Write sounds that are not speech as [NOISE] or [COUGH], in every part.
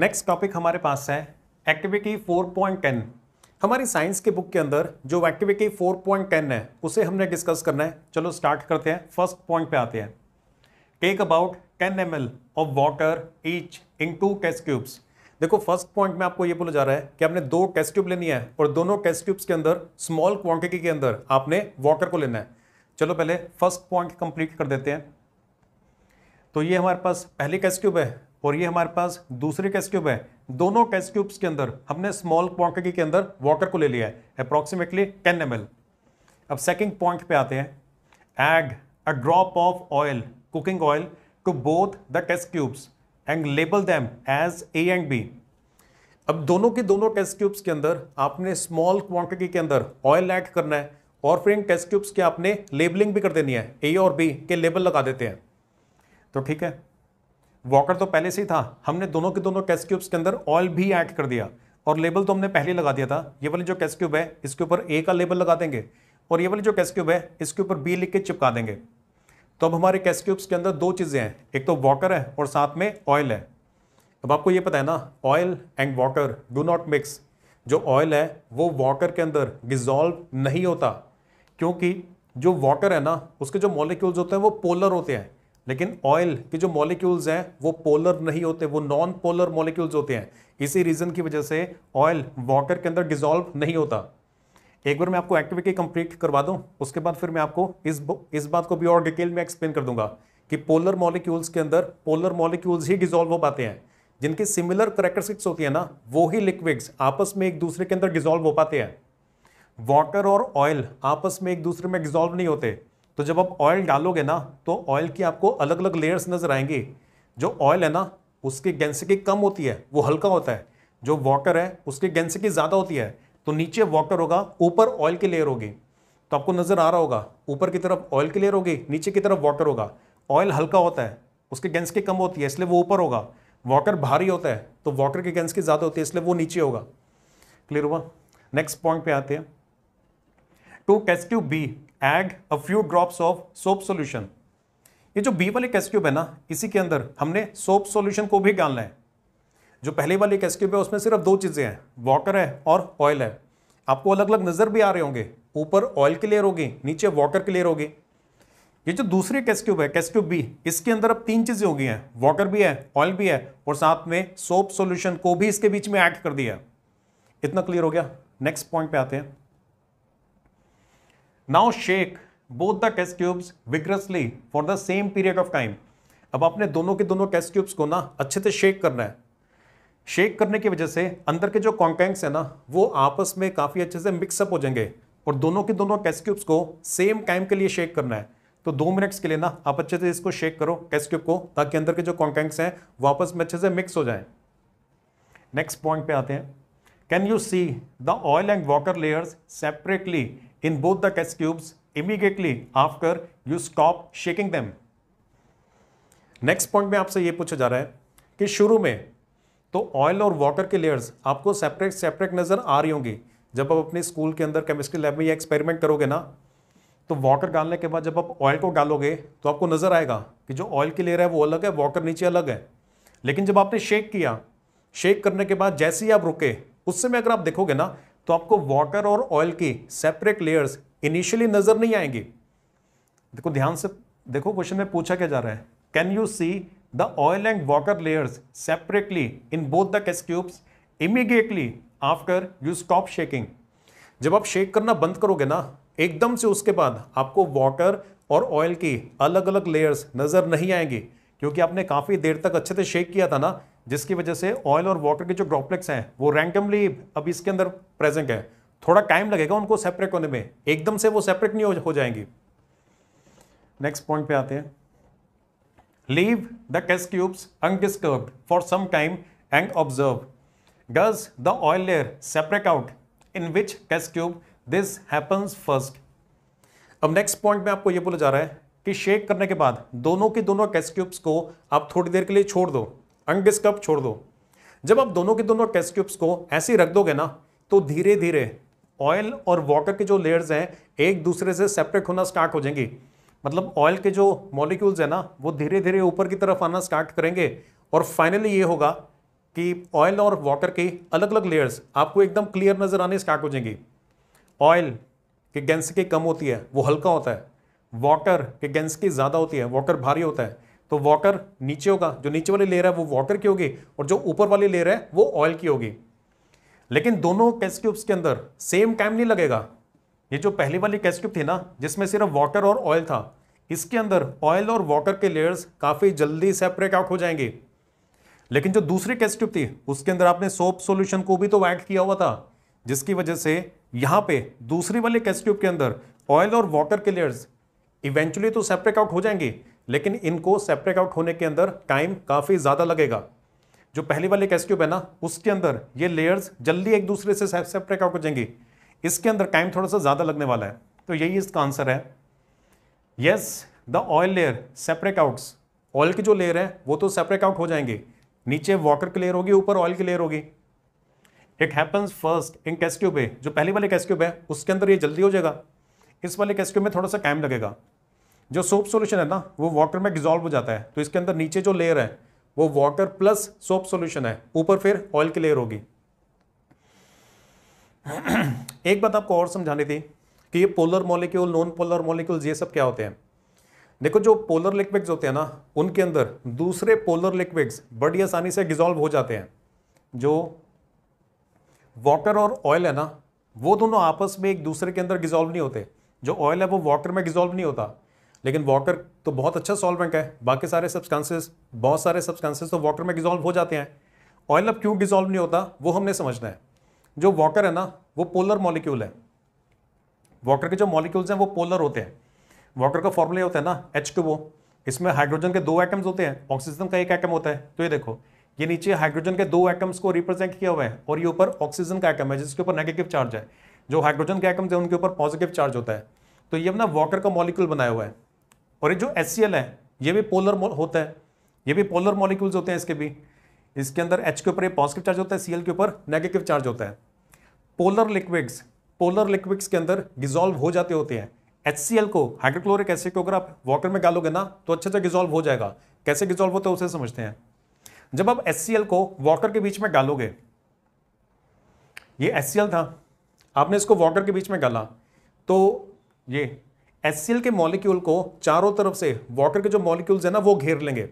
Next topic हमारे पास है activity 4.10 हमारी साइंस के बुक के अंदर जो एक्टिविटी 4.10 है उसे हमने डिस्कस करना है चलो स्टार्ट करते हैं फर्स्ट पॉइंट पे आते हैं take about 10 M of water each in two कैस क्यूब्स देखो फर्स्ट पॉइंट में आपको ये बोला जा रहा है कि आपने दो टेस्ट ट्यूब लेनी है और दोनों टेस्ट ट्यूब्स के अंदर स्मॉल क्वांटिटी के अंदर आपने वाटर को लेना है चलो पहले फर्स्ट पॉइंट कंप्लीट कर देते हैं तो ये हमारे पास पहली कैस ट्यूब है और ये हमारे पास दूसरी कैस क्यूब है दोनों कैस क्यूब्स के अंदर हमने स्मॉल क्वांटिटी के अंदर वाटर को ले लिया है अप्रॉक्सीमेटली टेन एम अब सेकेंड पॉइंट पे आते हैं add a drop of oil cooking oil to both the test and label them as A and B अब दोनों के दोनों टेस्ट क्यूब्स के अंदर आपने स्मॉल क्वांटिटी के अंदर ऑयल ऐड करना है और फिर इन टेस्ट क्यूब्स के आपने लेबलिंग भी कर देनी है ए और बी के लेबल लगा देते हैं तो ठीक है वॉकर तो पहले से ही था हमने दोनों के दोनों कैस क्यूब्स के अंदर ऑयल भी ऐड कर दिया और लेबल तो हमने पहले लगा दिया था ये वाली जो कैस क्यूब है इसके ऊपर ए का लेबल लगा देंगे और ये वाली जो कैस क्यूब है इसके ऊपर बी लिख के चिपका देंगे तो अब हमारे कैस क्यूब्स के अंदर दो चीज़ें हैं एक तो वॉकर है और साथ में ऑयल है अब आपको ये पता है ना oil and water do not mix जो ऑयल है वो वॉकर के अंदर डिजॉल्व नहीं होता क्योंकि जो वॉकर है ना उसके जो मॉलिक्यूल्स होते हैं वो पोलर होते हैं लेकिन ऑयल के जो मॉलिक्यूल्स हैं वो पोलर नहीं होते वो नॉन पोलर मॉलिक्यूल्स होते हैं इसी रीज़न की वजह से ऑयल वाटर के अंदर डिजॉल्व नहीं होता एक बार मैं आपको एक्टिविटी कंप्लीट करवा दूं उसके बाद फिर मैं आपको इस इस बात को भी और डिटेल में एक्सप्लेन कर दूंगा कि पोलर मॉलिक्यूल्स के अंदर पोलर मॉलिक्यूल्स ही डिजॉल्व हो पाते हैं जिनकी सिमिलर करेक्टरिस्टिक्स होती है ना वो ही लिक्विड्स आपस में एक दूसरे के अंदर डिजोल्व हो पाते हैं वाटर और ऑयल आपस में एक दूसरे में डिजोल्व नहीं होते तो जब आप ऑयल डालोगे ना तो ऑयल की आपको अलग अलग लेयर्स नज़र आएंगे जो ऑयल है ना उसकी गेंसिकी कम होती है वो हल्का होता है जो वाटर है उसकी गेंसिकी ज़्यादा होती है तो नीचे वाटर होगा ऊपर ऑयल की लेयर होगी तो आपको नज़र आ रहा होगा ऊपर की तरफ ऑयल की लेयर होगी नीचे की तरफ वाटर होगा ऑयल हल्का होता है उसकी गेंसिकी कम होती है इसलिए वो ऊपर होगा वाटर भारी होता है तो वाटर की गेंसिकी ज़्यादा होती है इसलिए वो नीचे होगा क्लियर हुआ नेक्स्ट पॉइंट पे आते हैं to test tube B add a few drops of soap solution ये जो बी वाले कैस्क्यूब है ना इसी के अंदर हमने सोप सोल्यूशन को भी डालना है जो पहले वाले कैस्क्यूब है उसमें सिर्फ दो चीज़ें हैं वॉकर है और ऑयल है आपको अलग अलग नज़र भी आ रहे होंगे ऊपर ऑयल क्लियर लेयर होगी नीचे वॉकर क्लियर लेयर होगी ये जो दूसरी कैस्क्यूब है कैस्क्यूब बी इसके अंदर अब तीन चीज़ें होगी हैं वॉकर भी है ऑयल भी है और साथ में सोप सोल्यूशन को भी इसके बीच में ऐड कर दिया इतना क्लियर हो गया नेक्स्ट पॉइंट पे आते हैं नाउ शेक बोथ द कैस tubes vigorously for the same period of time अब आपने दोनों के दोनों कैस क्यूब्स को ना अच्छे से शेक करना है शेक करने की वजह से अंदर के जो कॉन्टेंट्स हैं ना वो आपस में काफ़ी अच्छे से मिक्सअप हो जाएंगे और दोनों के दोनों कैस क्यूब्स को सेम टाइम के लिए शेक करना है तो दो मिनट्स के लिए ना आप अच्छे से इसको शेक करो कैस क्यूब को ताकि अंदर के जो कॉन्टेंट्स हैं वो आपस में अच्छे से मिक्स हो जाए नेक्स्ट पॉइंट पे आते हैं can you see the oil and water layers separately in both the test tubes immediately after you stop shaking them. Next point में आपसे ये पूछा जा रहा है कि शुरू में तो ऑयल और वाटर के लेयर्स आपको सेपरेट सेपरेट नज़र आ रही होंगी जब आप अपने स्कूल के अंदर केमिस्ट्री लैब में ये एक्सपेरिमेंट करोगे ना तो वाटर डालने के बाद जब आप ऑयल को डालोगे तो आपको नज़र आएगा कि जो ऑयल की लेयर है वो अलग है वाटर नीचे अलग है लेकिन जब आपने शेक किया शेक करने के बाद जैसे ही आप रुके उस समय अगर आप देखोगे ना तो आपको वाटर और ऑयल की सेपरेट लेयर्स इनिशियली नजर नहीं आएंगे देखो ध्यान से देखो क्वेश्चन में पूछा क्या जा रहा है can you see the oil and water layers separately in both the कैस tubes immediately after you stop shaking जब आप शेक करना बंद करोगे ना एकदम से उसके बाद आपको वाटर और ऑयल की अलग अलग लेयर्स नज़र नहीं आएंगे क्योंकि आपने काफ़ी देर तक अच्छे से शेक किया था ना जिसकी वजह से ऑयल और वाटर के जो ड्रॉपलेट्स हैं वो रैंडमली अब इसके अंदर प्रेजेंट है थोड़ा टाइम लगेगा उनको सेपरेट होने में एकदम से वो सेपरेट नहीं हो जाएंगी नेक्स्ट पॉइंट पे आते हैं लीव द कैस tubes undisturbed for some time and observe Does the oil layer separate out in which कैस क्यूब दिस हैपन्स फर्स्ट अब नेक्स्ट पॉइंट में आपको ये बोला जा रहा है कि शेक करने के बाद दोनों के दोनों कैस क्यूब्स को आप थोड़ी देर के लिए छोड़ दो अनडिस्टर्ब छोड़ दो जब आप दोनों के दोनों टेस्ट ट्यूब्स को ऐसे ही रख दोगे ना तो धीरे धीरे ऑयल और वाटर के जो लेयर्स हैं एक दूसरे से सेपरेट होना स्टार्ट हो जाएंगी मतलब ऑयल के जो मॉलिक्यूल्स हैं ना वो धीरे धीरे ऊपर की तरफ आना स्टार्ट करेंगे और फाइनली ये होगा कि ऑयल और वाटर के अलग अलग लेयर्स आपको एकदम क्लियर नज़र आने स्टार्ट हो जाएंगी ऑयल की गेंसकी कम होती है वो हल्का होता है वाटर की गेंसकी ज़्यादा होती है वाटर भारी होता है तो वॉकर नीचे होगा जो नीचे वाली लेयर है वो वॉकर की होगी और जो ऊपर वाली लेयर है वो ऑयल की होगी लेकिन दोनों कैस क्यूब्स के अंदर सेम टाइम नहीं लगेगा ये जो पहली वाली कैस क्यूब थी ना जिसमें सिर्फ वॉकर और ऑयल था इसके अंदर ऑयल और वॉकर के लेयर्स काफ़ी जल्दी सेपरेट आउट हो जाएंगे लेकिन जो दूसरी कैस थी उसके अंदर आपने सोप सोल्यूशन को भी तो ऐड किया हुआ था जिसकी वजह से यहाँ पे दूसरी वाले कैस ट्यूब के अंदर ऑयल और वाटर के लेयर्स इवेंचुअली तो सेपरेट आउट हो जाएंगे लेकिन इनको सेपरेट आउट होने के अंदर टाइम काफ़ी ज़्यादा लगेगा जो पहली वाली क्यूब है ना उसके अंदर ये लेयर्स जल्दी एक दूसरे से सेपरेट आउट हो जाएंगी इसके अंदर टाइम थोड़ा सा ज़्यादा लगने वाला है तो यही इसका आंसर है yes the oil layer separate outs oil की जो लेयर है वो तो सेपरेट आउट हो जाएंगे नीचे वॉकर की लेयर होगी ऊपर ऑयल की लेयर होगी it happens first in test tube है जो पहली वाले कैस्ट्यूब है उसके अंदर ये जल्दी हो जाएगा इस वाले कैसक्यूब में थोड़ा सा टाइम लगेगा जो सोप सोल्यूशन है ना वो वाटर में डिजॉल्व हो जाता है तो इसके अंदर नीचे जो लेयर है वो वाटर प्लस सोप सोल्यूशन है ऊपर फिर ऑयल की लेयर होगी [CLEARS THROAT] एक बात आपको और समझानी थी कि ये polar molecule non polar molecule ये सब क्या होते हैं देखो जो पोलर लिक्विड्स होते हैं ना उनके अंदर दूसरे पोलर लिक्विड्स बड़ी आसानी से डिजॉल्व हो जाते हैं जो वाटर और ऑयल है ना वो दोनों आपस में एक दूसरे के अंदर डिजॉल्व नहीं होते जो ऑयल है वो वाटर में डिजॉल्व नहीं होता लेकिन वॉकर तो बहुत अच्छा सॉल्वेंट है बाकी सारे सब्सटेंसेस बहुत सारे सब्सटेंसेस तो वॉकर में डिजॉल्व हो जाते हैं ऑयल अब क्यों डिजॉल्व नहीं होता वो हमने समझना है जो वॉकर है ना वो पोलर मॉलिक्यूल है वॉकर के जो मॉलिक्यूल्स हैं वो पोलर होते हैं वॉकर का फॉर्मूला होता है ना एच टू वो इसमें हाइड्रोजन के दो आइटम्स होते हैं ऑक्सीजन का एक आइटम होता है तो ये देखो ये नीचे हाइड्रोजन के दो आइटम्स को रिप्रेजेंट किया हुआ है और ये ऊपर ऑक्सीजन का आइटम है जिसके ऊपर नेगेटिव चार्ज है जो हाइड्रोजन के आइटम्स है उनके ऊपर पॉजिटिव चार्ज होता है तो ये अपना वॉकर का मॉलिक्यूल बनाया हुआ है और ये जो एस है ये भी पोलर होता है ये भी पोलर मॉलिक्यूल्स होते हैं इसके भी इसके अंदर एच के ऊपर ये पॉजिटिव चार्ज होता है सी के ऊपर नेगेटिव चार्ज होता है पोलर लिक्विड्स पोलर लिक्विड्स के अंदर डिजॉल्व हो जाते होते हैं एच को हाइड्रोक्लोरिक एसिड को अगर आप वॉकर में डालोगे ना तो अच्छे से डिजॉल्व हो जाएगा कैसे डिजॉल्व होता है उसे समझते हैं जब आप एस को वॉकर के बीच में डालोगे ये एस था आपने इसको वॉकर के बीच में डाला तो ये एस के मॉलिक्यूल को चारों तरफ से वॉकर के जो मॉलिक्यूल्स है ना वो घेर लेंगे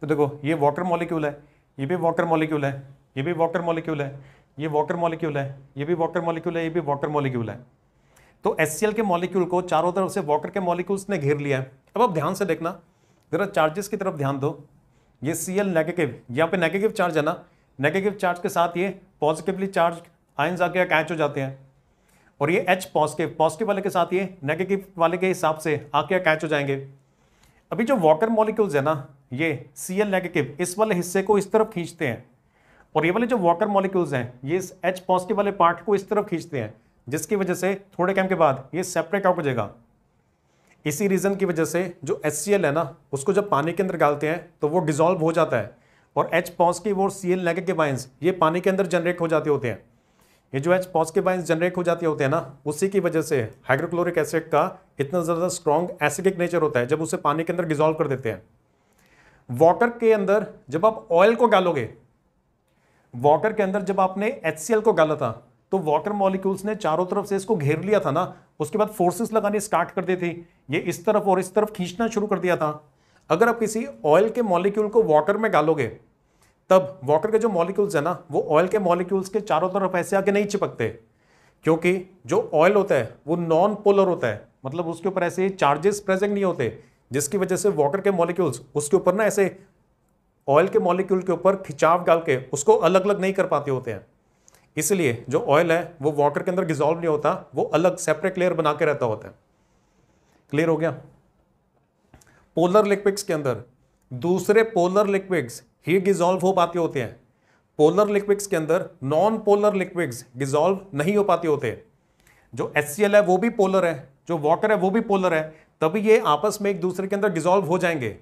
तो देखो ये वॉकर मॉलिक्यूल है ये भी वॉकर मॉलिक्यूल है ये भी वॉकर मॉलिक्यूल है ये वॉकर मॉलिक्यूल है ये भी वॉकर मॉलिक्यूल है ये भी वॉकर मॉलिक्यूल है तो एस के मॉलिक्यूल को चारों तरफ से वॉकर के मॉलिक्यूल्स ने घेर लिया है अब आप ध्यान से देखना ज़रा चार्जेस की तरफ ध्यान दो ये सी एल नेगेटिव यहाँ पे नेगेटिव चार्ज है ना नेगेटिव चार्ज के साथ ये पॉजिटिवली चार्ज आयन्स आके अटैच हो जाते हैं और ये एच पॉजिटिव पॉजिटिव वाले के साथ ये नेगेटिव वाले के हिसाब से आके अटैच हो जाएंगे अभी जो वॉकर मॉलिक्यूल्स है ना ये सी एल नेगेटिव इस वाले हिस्से को इस तरफ खींचते हैं और ये वाले जो वॉकर मॉलिक्यूल्स हैं ये इस एच पॉजिटिव वाले पार्ट को इस तरफ खींचते हैं जिसकी वजह से थोड़े टाइम के बाद ये सेपरेट आउट हो जाएगा इसी रीज़न की वजह से जो एच सी एल है ना उसको जब पानी के अंदर डालते हैं तो वो डिज़ोल्व हो जाता है और एच पॉजिटिव और सी एल नेगेटिव आइंस ये पानी के अंदर जनरेट हो जाते होते हैं ये जो एच पॉजिटिव आइंस जनरेट हो जाती होते हैं ना उसी की वजह से हाइड्रोक्लोरिक एसिड का इतना ज़्यादा स्ट्रॉन्ग एसिडिक नेचर होता है जब उसे पानी के अंदर डिजोल्व कर देते हैं वॉटर के अंदर जब आप ऑयल को गालोगे वॉटर के अंदर जब आपने एच को गाला था तो वाटर मॉलिक्यूल्स ने चारों तरफ से इसको घेर लिया था ना उसके बाद फोर्सेस लगानी स्टार्ट कर दी थी ये इस तरफ और इस तरफ खींचना शुरू कर दिया था अगर आप किसी ऑयल के मॉलिक्यूल को वाटर में गालोगे तब वाटर के जो मॉलिक्यूल्स है ना वो ऑयल के मॉलिक्यूल्स के चारों तरफ ऐसे आके नहीं चिपकते क्योंकि जो ऑयल होता है वो नॉन पोलर होता है मतलब उसके ऊपर ऐसे चार्जेस प्रेजेंट नहीं होते जिसकी वजह से वाटर के मॉलिक्यूल्स उसके ऊपर ना ऐसे ऑयल के मॉलिक्यूल के ऊपर खिंचाव डाल के उसको अलग अलग नहीं कर पाते होते हैं इसलिए जो ऑयल है वो वाटर के अंदर डिजॉल्व नहीं होता वो अलग सेपरेट लेयर बना के रहता होता है क्लियर हो गया पोलर लिक्विड्स के अंदर दूसरे पोलर लिक्विड्स ही डिजॉल्व हो पाते होते हैं पोलर लिक्विड्स के अंदर नॉन पोलर लिक्विड्स डिजॉल्व नहीं हो पाते होते जो एच है वो भी पोलर है जो वाटर है वो भी पोलर है तभी ये आपस में एक दूसरे के अंदर डिजॉल्व हो जाएंगे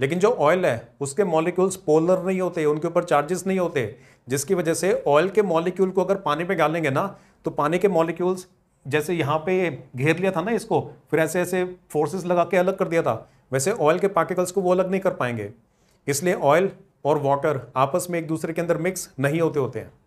लेकिन जो ऑयल है उसके मॉलिक्यूल्स पोलर नहीं होते उनके ऊपर चार्जेस नहीं होते जिसकी वजह से ऑयल के मॉलिक्यूल को अगर पानी में डालेंगे ना तो पानी के मॉलिक्यूल्स जैसे यहाँ पे घेर लिया था ना इसको फिर ऐसे ऐसे फोर्सेस लगा के अलग कर दिया था वैसे ऑयल के पार्टिकल्स को वो अलग नहीं कर पाएंगे इसलिए ऑयल और वाटर आपस में एक दूसरे के अंदर मिक्स नहीं होते होते हैं